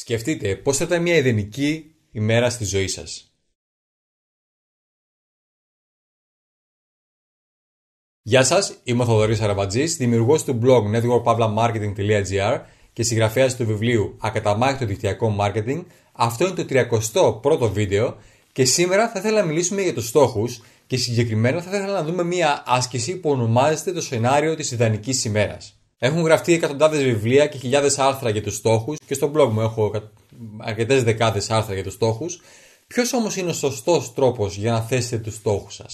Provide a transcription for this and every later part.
Σκεφτείτε πώς θα ήταν μια ιδανική ημέρα στη ζωή σας. Γεια σας, είμαι ο Θοδωρής Αραβατζής, δημιουργός του blog networkpavlamarketing.gr και συγγραφέας του βιβλίου «Ακαταμάχητο δικτυακό marketing». Αυτό είναι το 31ο βίντεο και σήμερα θα ήθελα να μιλήσουμε για τους στόχους και συγκεκριμένα θα ήθελα να δούμε μια άσκηση που ονομάζεται το σενάριο της ιδανικής ημέρας. Έχουν γραφτεί εκατοντάδες βιβλία και χιλιάδες άρθρα για τους στόχους και στο blog μου έχω αρκετές δεκάδες άρθρα για τους στόχους. Ποιος όμως είναι ο σωστός τρόπος για να θέσετε τους στόχους σας,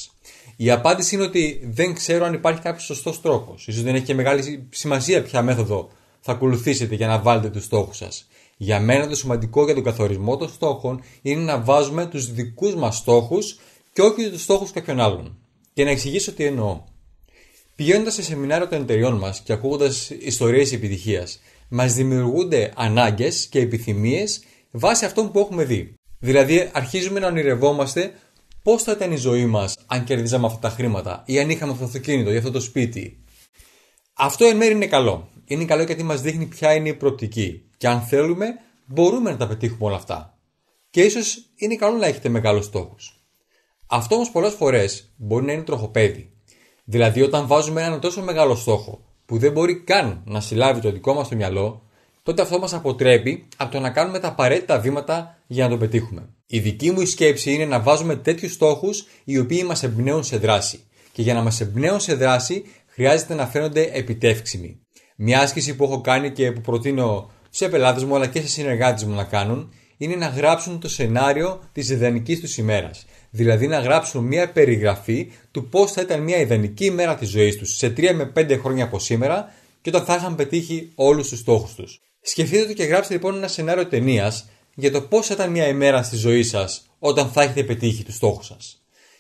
Η απάντηση είναι ότι δεν ξέρω αν υπάρχει κάποιος σωστός τρόπος. σω δεν έχει και μεγάλη σημασία ποια μέθοδο θα ακολουθήσετε για να βάλετε τους στόχους σας. Για μένα το σημαντικό για τον καθορισμό των στόχων είναι να βάζουμε τους δικούς μας στόχους και όχι τους στόχους κάποιων άλλων. Και να εξηγήσω τι εννοώ. Πηγαίνοντας σε σεμινάρια των εταιριών μας και ακούγοντας ιστορίες επιτυχίας, μας δημιουργούνται ανάγκες και επιθυμίες βάσει αυτών που έχουμε δει. Δηλαδή, αρχίζουμε να ονειρευόμαστε πώς θα ήταν η ζωή μας αν κερδίζαμε αυτά τα χρήματα ή αν είχαμε αυτό το αυτοκίνητο ή αυτό το σπίτι. Αυτό εν μέρει είναι καλό. Είναι καλό γιατί μας δείχνει ποια είναι η προοπτική. Και αν θέλουμε, μπορούμε να τα πετύχουμε όλα αυτά. Και ίσως είναι καλό να έχετε μεγάλους στόχους. Αυτό όμως πολλές φορές μπορεί να είναι τροχοπέδι. Δηλαδή, όταν βάζουμε έναν τόσο μεγάλο στόχο που δεν μπορεί καν να συλλάβει το δικό μας το μυαλό, τότε αυτό μας αποτρέπει από το να κάνουμε τα απαραίτητα βήματα για να το πετύχουμε. Η δική μου σκέψη είναι να βάζουμε τέτοιους στόχους οι οποίοι μας εμπνέουν σε δράση. Και για να μας εμπνέουν σε δράση, χρειάζεται να φαίνονται επιτεύξιμοι. Μια άσκηση που έχω κάνει και που προτείνω σε πελάτες μου αλλά και σε συνεργάτες μου να κάνουν είναι να γράψουν το σενάριο της ιδανικής τους ημέρας, Δηλαδή να γράψουν μια περιγραφή του πώς θα ήταν μια ιδανική ημέρα της ζωής τους σε 3 με 5 χρόνια από σήμερα και όταν θα είχαν πετύχει όλους τους στόχους τους. Σκεφτείτε το και γράψτε λοιπόν ένα σενάριο ταινίας για το πώς θα ήταν μια ημέρα στη ζωή σας όταν θα έχετε πετύχει τους στόχους σα.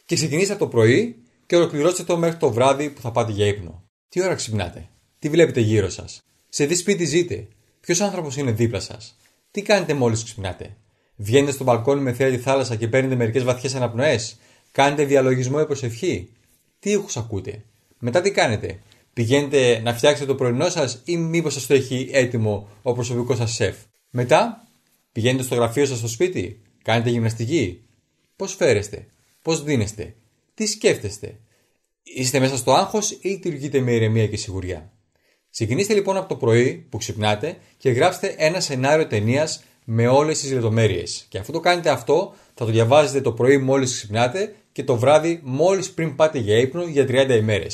Και ξεκινήστε από το πρωί και ολοκληρώστε το μέχρι το βράδυ που θα πάτε για ύπνο. Τι ώρα ξυπνάτε, τι βλέπετε γύρω σας. σε τι σπίτι ζείτε, ποιος άνθρωπος είναι δίπλα σας. Τι κάνετε μόλις ξυπνάτε. Βγαίνετε στο μπαλκόνι με θέα τη θάλασσα και παίρνετε μερικές βαθιές αναπνοές. Κάνετε διαλογισμό ή προσευχή. Τι ήχους ακούτε. Μετά τι κάνετε. Πηγαίνετε να φτιάξετε το πρωινό σας ή μήπως σας το έχει έτοιμο ο προσωπικός σας σεφ. Μετά πηγαίνετε στο γραφείο σας στο σπίτι. Κάνετε γυμναστική. Πώς φέρεστε. Πώς δίνεστε. Τι σκέφτεστε. Είστε μέσα στο άγχος ή λειτουργείτε με ηρεμία και σιγουριά. Ξεκινήστε λοιπόν από το πρωί που ξυπνάτε και γράψτε ένα σενάριο ταινίας με όλες τις λεπτομέρειες. Και αφού το κάνετε αυτό, θα το διαβάζετε το πρωί μόλις ξυπνάτε και το βράδυ μόλις πριν πάτε για ύπνο για 30 ημέρε.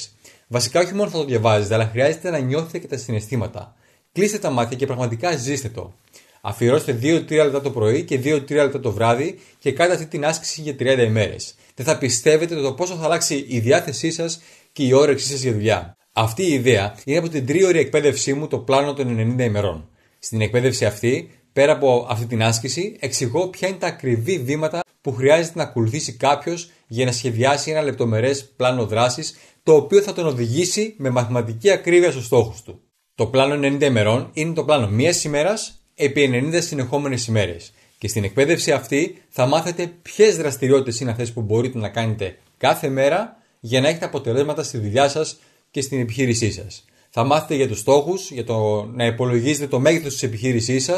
Βασικά, όχι μόνο θα το διαβάζετε, αλλά χρειάζεται να νιώθετε και τα συναισθήματα. Κλείστε τα μάτια και πραγματικά ζήστε το. Αφιερώστε 2-3 λεπτά το πρωί και 2-3 λεπτά το βράδυ και κάντε αυτή την άσκηση για 30 ημέρες. Δεν θα πιστεύετε το πόσο θα αλλάξει η διάθεσή σας και η όρεξή σας για δουλειά. Αυτή η ιδέα είναι από την τρίωρη εκπαίδευσή μου το πλάνο των 90 ημερών. Στην εκπαίδευση αυτή, πέρα από αυτή την άσκηση, εξηγώ ποια είναι τα ακριβή βήματα που χρειάζεται να ακολουθήσει κάποιος για να σχεδιάσει ένα λεπτομερές πλάνο δράσης, το οποίο θα τον οδηγήσει με μαθηματική ακρίβεια στους στόχους του. Το πλάνο 90 ημερών είναι το πλάνο μίας ημέρας επί 90 συνεχόμενες ημέρες. Και στην εκπαίδευση αυτή θα μάθετε ποιες δραστηριότητες είναι αυτές που μπορείτε να κάνετε κάθε μέρα για να έχετε αποτελέσματα στη δουλειά σας και στην επιχείρησή σας. Θα μάθετε για τους στόχους για το να υπολογίζετε το μέγεθος της επιχείρησής σας,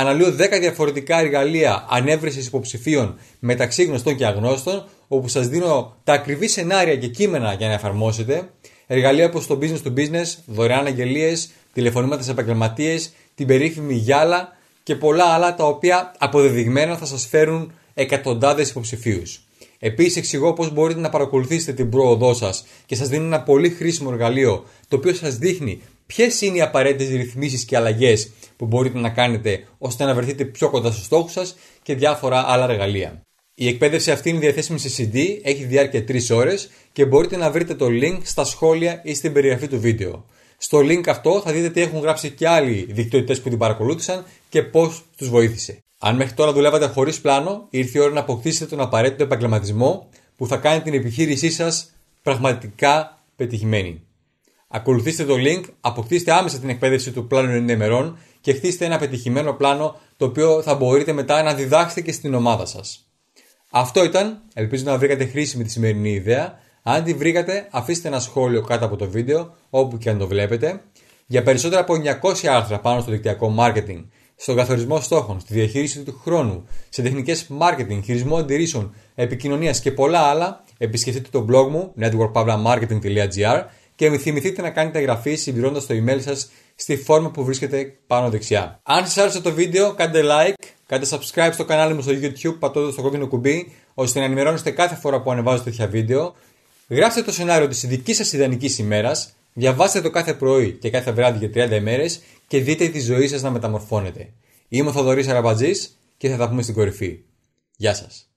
αναλύω 10 διαφορετικά εργαλεία ανέβρεσης υποψηφίων μεταξύ γνωστών και αγνώστων, όπου σας δίνω τα ακριβή σενάρια και κείμενα για να εφαρμόσετε, εργαλεία όπως το business to business, δωρεάν αγγελίες, τηλεφωνήματα σε επαγγελματίες, την περίφημη γυάλα και πολλά άλλα τα οποία αποδεδειγμένα θα σας φέρουν εκατοντάδες υποψηφίους. Επίσης, εξηγώ πώς μπορείτε να παρακολουθήσετε την πρόοδό σας και σας δίνω ένα πολύ χρήσιμο εργαλείο το οποίο σας δείχνει ποιες είναι οι απαραίτητες ρυθμίσεις και αλλαγές που μπορείτε να κάνετε ώστε να βρεθείτε πιο κοντά στους στόχους σας και διάφορα άλλα εργαλεία. Η εκπαίδευση αυτή είναι διαθέσιμη σε CD, έχει διάρκεια 3 ώρες και μπορείτε να βρείτε το link στα σχόλια ή στην περιγραφή του βίντεο. Στο link αυτό θα δείτε τι έχουν γράψει και άλλοι δικτυωτές που την παρακολούθησαν και πώς τους βοήθησε. Αν μέχρι τώρα δουλεύατε χωρίς πλάνο, ήρθε η ώρα να αποκτήσετε τον απαραίτητο επαγγελματισμό που θα κάνει την επιχείρησή σας πραγματικά πετυχημένη. Ακολουθήστε το link, αποκτήστε άμεσα την εκπαίδευση του πλάνου 90 ημερών και χτίστε ένα πετυχημένο πλάνο το οποίο θα μπορείτε μετά να διδάξετε και στην ομάδα σας. Αυτό ήταν, ελπίζω να βρήκατε χρήσιμη τη σημερινή ιδέα. Αν τη βρήκατε, αφήστε ένα σχόλιο κάτω από το βίντεο, όπου και αν το βλέπετε. Για περισσότερα από 900 άρθρα πάνω στο δικτυακό marketing στον καθορισμό στόχων, στη διαχείριση του χρόνου, σε τεχνικές marketing, χειρισμό αντιρρήσεων, επικοινωνίας και πολλά άλλα, επισκεφτείτε το blog μου networkpavlamarketing.gr και θυμηθείτε να κάνετε εγγραφή συμπληρώνοντας το email σας στη φόρμα που βρίσκεται πάνω δεξιά. Αν σας άρεσε το βίντεο, κάντε like, κάντε subscribe στο κανάλι μου στο YouTube πατώντας το κόκκινο κουμπί, ώστε να ενημερώνεστε κάθε φορά που ανεβάζω τέτοια βίντεο. Γράψτε το σενάριο της δικής σας ιδανικής ημέρας, διαβάστε το κάθε πρωί και κάθε βράδυ για 30 ημέρες και δείτε τη ζωή σας να μεταμορφώνεται. Είμαι ο Θοδωρής Αραμπατζής και θα τα πούμε στην κορυφή. Γεια σας.